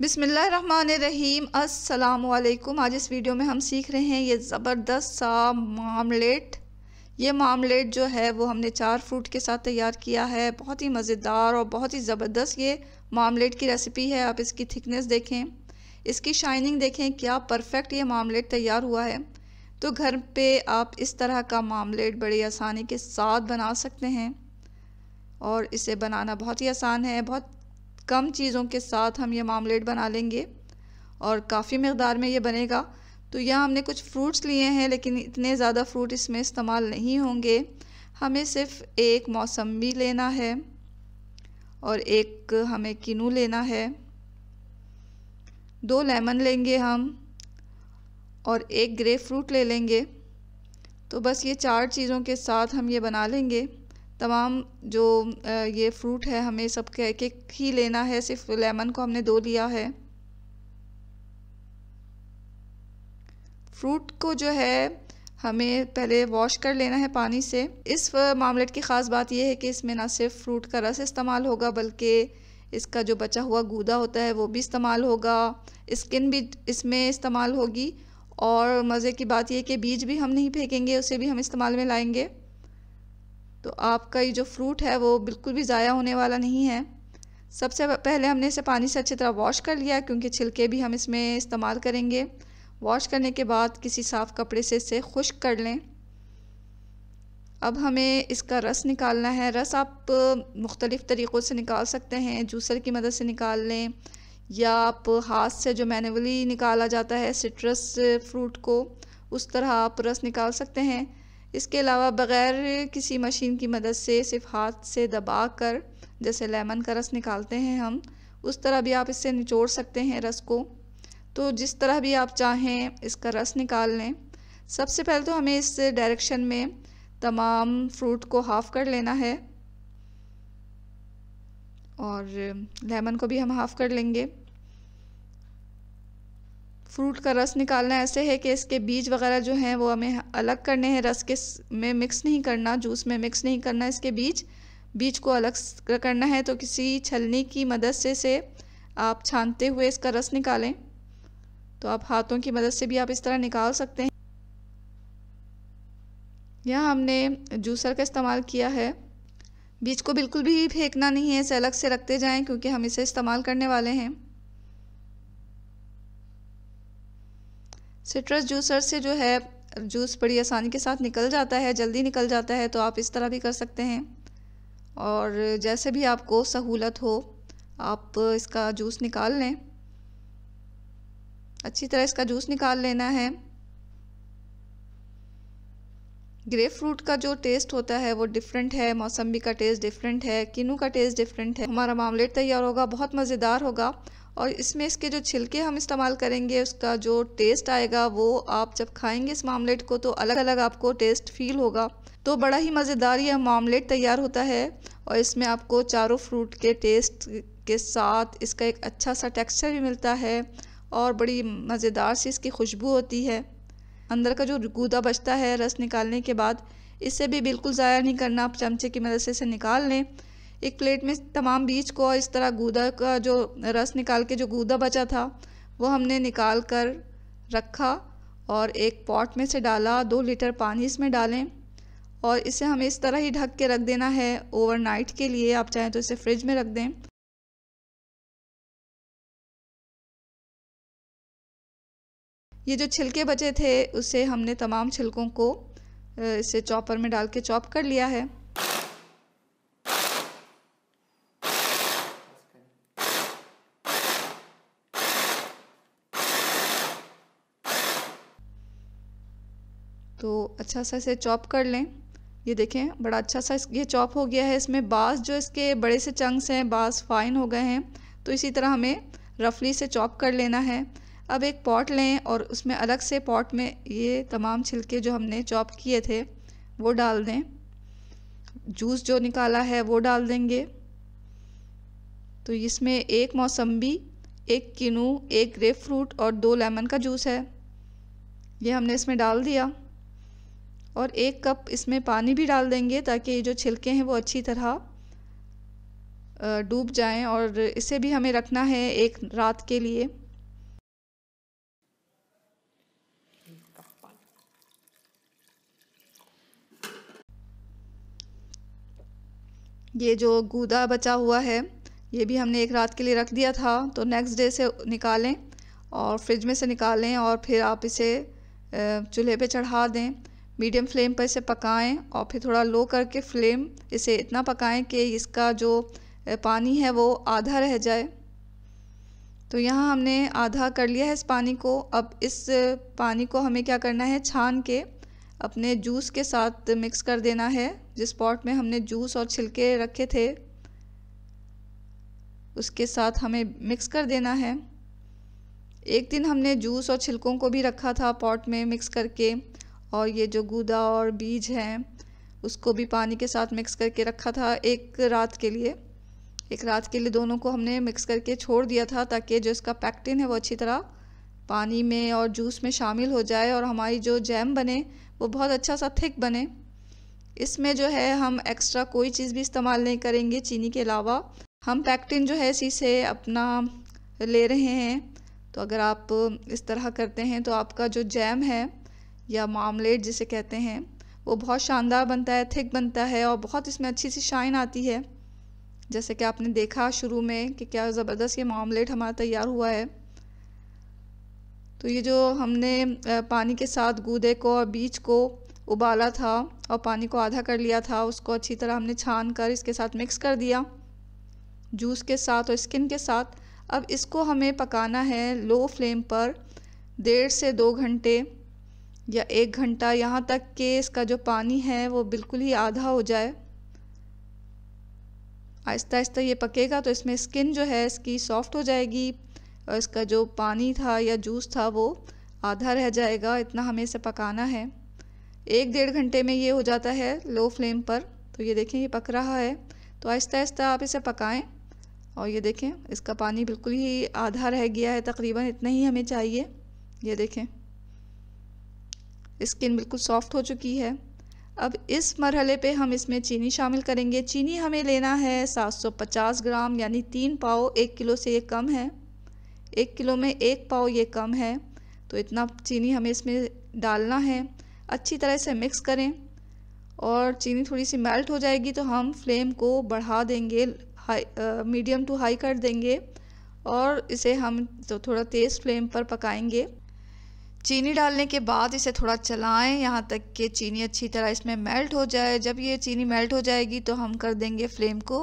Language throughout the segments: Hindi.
बिसमीम असलम आज इस वीडियो में हम सीख रहे हैं ये ज़बरदस्त सा मामलेट ये मामलेट जो है वो हमने चार फ्रूट के साथ तैयार किया है बहुत ही मज़ेदार और बहुत ही ज़बरदस्त ये मामलेट की रेसिपी है आप इसकी थिकनेस देखें इसकी शाइनिंग देखें क्या परफेक्ट ये मामलेट तैयार हुआ है तो घर पे आप इस तरह का मामलेट बड़ी आसानी के साथ बना सकते हैं और इसे बनाना बहुत ही आसान है बहुत कम चीज़ों के साथ हम ये मामलेट बना लेंगे और काफ़ी मकदार में ये बनेगा तो यह हमने कुछ फ्रूट्स लिए हैं लेकिन इतने ज़्यादा फ्रूट इसमें इस्तेमाल नहीं होंगे हमें सिर्फ एक मौसमी लेना है और एक हमें किनू लेना है दो लेमन लेंगे हम और एक ग्रेप फ्रूट ले लेंगे तो बस ये चार चीज़ों के साथ हम ये बना लेंगे तमाम जो ये फ्रूट है हमें सबके एक एक ही लेना है सिर्फ लेमन को हमने दो लिया है फ्रूट को जो है हमें पहले वॉश कर लेना है पानी से इस मामलेट की ख़ास बात यह है कि इसमें ना सिर्फ फ्रूट का रस इस्तेमाल होगा बल्कि इसका जो बचा हुआ गूदा होता है वो भी इस्तेमाल होगा स्किन भी इसमें इस्तेमाल होगी और मज़े की बात यह कि बीज भी हम नहीं फेंकेंगे उसे भी हम इस्तेमाल में लाएंगे तो आपका ये जो फ्रूट है वो बिल्कुल भी ज़ाया होने वाला नहीं है सबसे पहले हमने इसे पानी से अच्छी तरह वॉश कर लिया क्योंकि छिलके भी हम इसमें इस्तेमाल करेंगे वॉश करने के बाद किसी साफ़ कपड़े से इसे खुश्क कर लें अब हमें इसका रस निकालना है रस आप मुख्तलिफ़ तरीक़ों से निकाल सकते हैं जूसर की मदद से निकाल लें या आप हाथ से जो मैनुअली निकाला जाता है सिट्रस फ्रूट को उस तरह आप रस निकाल सकते हैं इसके अलावा बग़ैर किसी मशीन की मदद से सिर्फ हाथ से दबा कर जैसे लेमन का रस निकालते हैं हम उस तरह भी आप इससे निचोड़ सकते हैं रस को तो जिस तरह भी आप चाहें इसका रस निकाल लें सबसे पहले तो हमें इस डायरेक्शन में तमाम फ्रूट को हाफ़ कर लेना है और लेमन को भी हम हाफ़ कर लेंगे फ्रूट का रस निकालना ऐसे है कि इसके बीज वगैरह जो हैं वो हमें अलग करने हैं रस के में मिक्स नहीं करना जूस में मिक्स नहीं करना इसके बीज बीज को अलग करना है तो किसी छलनी की मदद से से आप छानते हुए इसका रस निकालें तो आप हाथों की मदद से भी आप इस तरह निकाल सकते हैं यह हमने जूसर का इस्तेमाल किया है बीज को बिल्कुल भी फेंकना नहीं है इसे अलग से रखते जाएं क्योंकि हम इसे इस्तेमाल करने वाले हैं सिट्रस जूसर से जो है जूस बड़ी आसानी के साथ निकल जाता है जल्दी निकल जाता है तो आप इस तरह भी कर सकते हैं और जैसे भी आपको सहूलत हो आप इसका जूस निकाल लें अच्छी तरह इसका जूस निकाल लेना है ग्रेप फ्रूट का जो टेस्ट होता है वो डिफरेंट है मौसम्बी का टेस्ट डिफरेंट है किनू का टेस्ट डिफरेंट है हमारा मामलेट तैयार होगा बहुत मज़ेदार होगा और इसमें इसके जो छिलके हम इस्तेमाल करेंगे उसका जो टेस्ट आएगा वो आप जब खाएंगे इस मामलेट को तो अलग अलग आपको टेस्ट फील होगा तो बड़ा ही मज़ेदार यह मामलेट तैयार होता है और इसमें आपको चारों फ्रूट के टेस्ट के साथ इसका एक अच्छा सा टेक्सचर भी मिलता है और बड़ी मज़ेदार सी इसकी खुशबू होती है अंदर का जो गूदा बचता है रस निकालने के बाद इसे भी बिल्कुल ज़ाया नहीं करना आप चमचे की मदद से इसे निकाल लें एक प्लेट में तमाम बीज को और इस तरह गूदा का जो रस निकाल के जो गूदा बचा था वो हमने निकाल कर रखा और एक पॉट में से डाला दो लीटर पानी इसमें डालें और इसे हमें इस तरह ही ढक के रख देना है ओवरनाइट के लिए आप चाहें तो इसे फ्रिज में रख दें ये जो छिलके बचे थे उसे हमने तमाम छिलकों को इसे चॉपर में डाल के चॉप कर लिया है तो अच्छा सा इसे चॉप कर लें ये देखें बड़ा अच्छा सा ये चॉप हो गया है इसमें बास जो इसके बड़े से चंक्स हैं बाँस फाइन हो गए हैं तो इसी तरह हमें रफली से चॉप कर लेना है अब एक पॉट लें और उसमें अलग से पॉट में ये तमाम छिलके जो हमने चॉप किए थे वो डाल दें जूस जो निकाला है वो डाल देंगे तो इसमें एक मौसम्बी एक किनू एक ग्रेप फ्रूट और दो लेमन का जूस है ये हमने इसमें डाल दिया और एक कप इसमें पानी भी डाल देंगे ताकि ये जो छिलके हैं वो अच्छी तरह डूब जाएं और इसे भी हमें रखना है एक रात के लिए ये जो गूदा बचा हुआ है ये भी हमने एक रात के लिए रख दिया था तो नेक्स्ट डे से निकालें और फ्रिज में से निकालें और फिर आप इसे चूल्हे पे चढ़ा दें मीडियम फ्लेम पर इसे पकाएं और फिर थोड़ा लो करके फ्लेम इसे इतना पकाएं कि इसका जो पानी है वो आधा रह जाए तो यहाँ हमने आधा कर लिया है इस पानी को अब इस पानी को हमें क्या करना है छान के अपने जूस के साथ मिक्स कर देना है जिस पॉट में हमने जूस और छिलके रखे थे उसके साथ हमें मिक्स कर देना है एक दिन हमने जूस और छिलकों को भी रखा था पॉट में मिक्स करके और ये जो गूदा और बीज हैं उसको भी पानी के साथ मिक्स करके रखा था एक रात के लिए एक रात के लिए दोनों को हमने मिक्स करके छोड़ दिया था ताकि जो इसका पैक्टिन है वो अच्छी तरह पानी में और जूस में शामिल हो जाए और हमारी जो जैम बने वो बहुत अच्छा सा थिक बने इसमें जो है हम एक्स्ट्रा कोई चीज़ भी इस्तेमाल नहीं करेंगे चीनी के अलावा हम पैक्टिन जो है इसी से अपना ले रहे हैं तो अगर आप इस तरह करते हैं तो आपका जो जैम है या मामलेट जिसे कहते हैं वो बहुत शानदार बनता है थिक बनता है और बहुत इसमें अच्छी सी शाइन आती है जैसे कि आपने देखा शुरू में कि क्या ज़बरदस्त ये मामलेट हमारा तैयार हुआ है तो ये जो हमने पानी के साथ गूदे को और बीज को उबाला था और पानी को आधा कर लिया था उसको अच्छी तरह हमने छान कर इसके साथ मिक्स कर दिया जूस के साथ और स्किन के साथ अब इसको हमें पकाना है लो फ्लेम पर डेढ़ से दो घंटे या एक घंटा यहाँ तक कि इसका जो पानी है वो बिल्कुल ही आधा हो जाए आहिस्ता आहिस्ता ये पकेगा तो इसमें स्किन जो है इसकी सॉफ्ट हो जाएगी और इसका जो पानी था या जूस था वो आधा रह जाएगा इतना हमें इसे पकाना है एक डेढ़ घंटे में ये हो जाता है लो फ्लेम पर तो ये देखें ये पक रहा है तो आहिस्ता आहिस्ता आप इसे पकाएं और ये देखें इसका पानी बिल्कुल ही आधा रह गया है तकरीबन इतना ही हमें चाहिए ये देखें स्किन बिल्कुल सॉफ्ट हो चुकी है अब इस मरहले पे हम इसमें चीनी शामिल करेंगे चीनी हमें लेना है 750 ग्राम यानी तीन पाव एक किलो से ये कम है एक किलो में एक पाव ये कम है तो इतना चीनी हमें इसमें डालना है अच्छी तरह से मिक्स करें और चीनी थोड़ी सी मेल्ट हो जाएगी तो हम फ्लेम को बढ़ा देंगे हाई मीडियम टू हाई कर देंगे और इसे हम तो थोड़ा तेज़ फ्लेम पर पकाएंगे चीनी डालने के बाद इसे थोड़ा चलाएं यहाँ तक कि चीनी अच्छी तरह इसमें मेल्ट हो जाए जब ये चीनी मेल्ट हो जाएगी तो हम कर देंगे फ्लेम को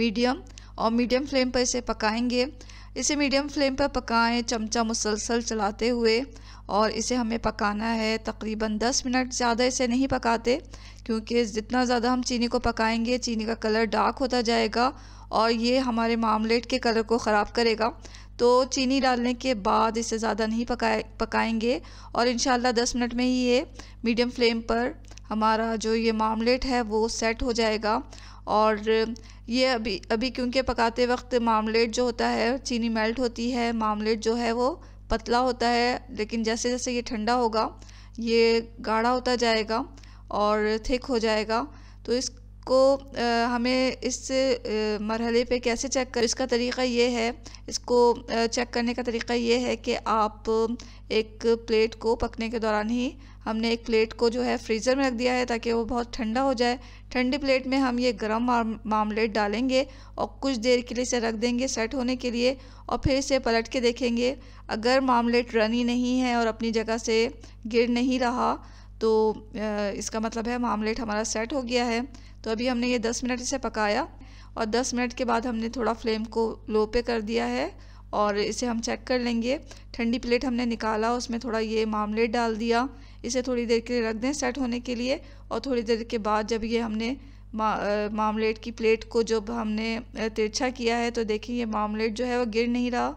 मीडियम और मीडियम फ्लेम पर इसे पकाएंगे इसे मीडियम फ्लेम पर पकाएं चमचा मुसलसल चलाते हुए और इसे हमें पकाना है तकरीबन 10 मिनट ज़्यादा इसे नहीं पकाते क्योंकि जितना ज़्यादा हम चीनी को पकाएंगे चीनी का कलर डार्क होता जाएगा और ये हमारे मामलेट के कलर को ख़राब करेगा तो चीनी डालने के बाद इसे ज़्यादा नहीं पकाए पकाएंगे और इन 10 मिनट में ही ये मीडियम फ्लेम पर हमारा जो ये मामलेट है वो सेट हो जाएगा और ये अभी अभी क्योंकि पकाते वक्त मामलेट जो होता है चीनी मेल्ट होती है मामलेट जो है वो पतला होता है लेकिन जैसे जैसे ये ठंडा होगा ये गाढ़ा होता जाएगा और थिक हो जाएगा तो इस को हमें इस मरहले पे कैसे चेक कर इसका तरीका ये है इसको चेक करने का तरीका ये है कि आप एक प्लेट को पकने के दौरान ही हमने एक प्लेट को जो है फ्रीज़र में रख दिया है ताकि वो बहुत ठंडा हो जाए ठंडी प्लेट में हम ये गरम मामलेट डालेंगे और कुछ देर के लिए इसे रख देंगे सेट होने के लिए और फिर इसे पलट के देखेंगे अगर मामलेट रनी नहीं है और अपनी जगह से गिर नहीं रहा तो इसका मतलब है मामलेट हमारा सेट हो गया है तो अभी हमने ये दस मिनट इसे पकाया और दस मिनट के बाद हमने थोड़ा फ्लेम को लो पे कर दिया है और इसे हम चेक कर लेंगे ठंडी प्लेट हमने निकाला उसमें थोड़ा ये मामलेट डाल दिया इसे थोड़ी देर के लिए रख दें सेट होने के लिए और थोड़ी देर के बाद जब ये हमने मामलेट की प्लेट को जब हमने तिरछा किया है तो देखिए ये मामलेट जो है वो गिर नहीं रहा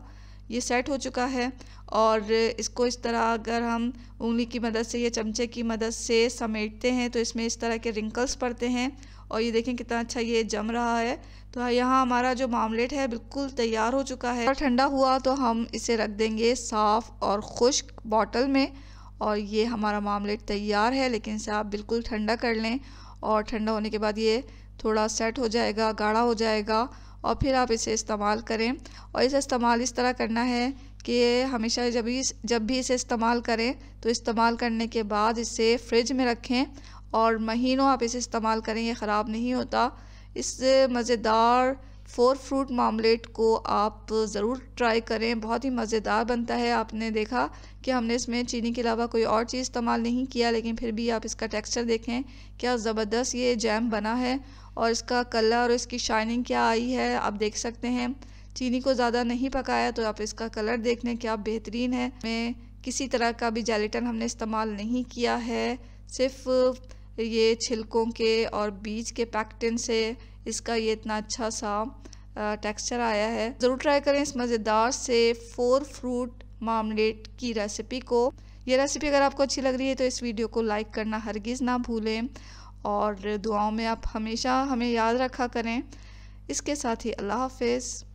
ये सेट हो चुका है और इसको इस तरह अगर हम उंगली की मदद से या चमचे की मदद से समेटते हैं तो इसमें इस तरह के रिंकल्स पड़ते हैं और ये देखें कितना अच्छा ये जम रहा है तो हाँ, यहाँ हमारा जो मामलेट है बिल्कुल तैयार हो चुका है ठंडा हुआ तो हम इसे रख देंगे साफ़ और खुश्क बॉटल में और ये हमारा मामलेट तैयार है लेकिन इसे आप बिल्कुल ठंडा कर लें और ठंडा होने के बाद ये थोड़ा सेट हो जाएगा गाढ़ा हो जाएगा और फिर आप इसे इस्तेमाल करें और इसे इस्तेमाल इस तरह करना है कि हमेशा जब भी जब भी इसे इस्तेमाल करें तो इस्तेमाल करने के बाद इसे फ्रिज में रखें और महीनों आप इसे इस्तेमाल करें ये ख़राब नहीं होता इस मज़ेदार फोर फ्रूट मामलेट को आप ज़रूर ट्राई करें बहुत ही मज़ेदार बनता है आपने देखा कि हमने इसमें चीनी के अलावा कोई और चीज़ इस्तेमाल नहीं किया लेकिन फिर भी आप इसका टेक्सचर देखें क्या ज़बरदस्त ये जैम बना है और इसका कलर और इसकी शाइनिंग क्या आई है आप देख सकते हैं चीनी को ज़्यादा नहीं पकाया तो आप इसका कलर देख लें क्या बेहतरीन है मैं किसी तरह का भी जेलेटन हमने इस्तेमाल नहीं किया है सिर्फ ये छिलकों के और बीज के पैक्टिन से इसका ये इतना अच्छा सा टेक्सचर आया है ज़रूर ट्राई करें इस मज़ेदार से फोर फ्रूट मामलेट की रेसिपी को ये रेसिपी अगर आपको अच्छी लग रही है तो इस वीडियो को लाइक करना हरगिज़ ना भूलें और दुआओं में आप हमेशा हमें याद रखा करें इसके साथ ही अल्लाह हाफिज़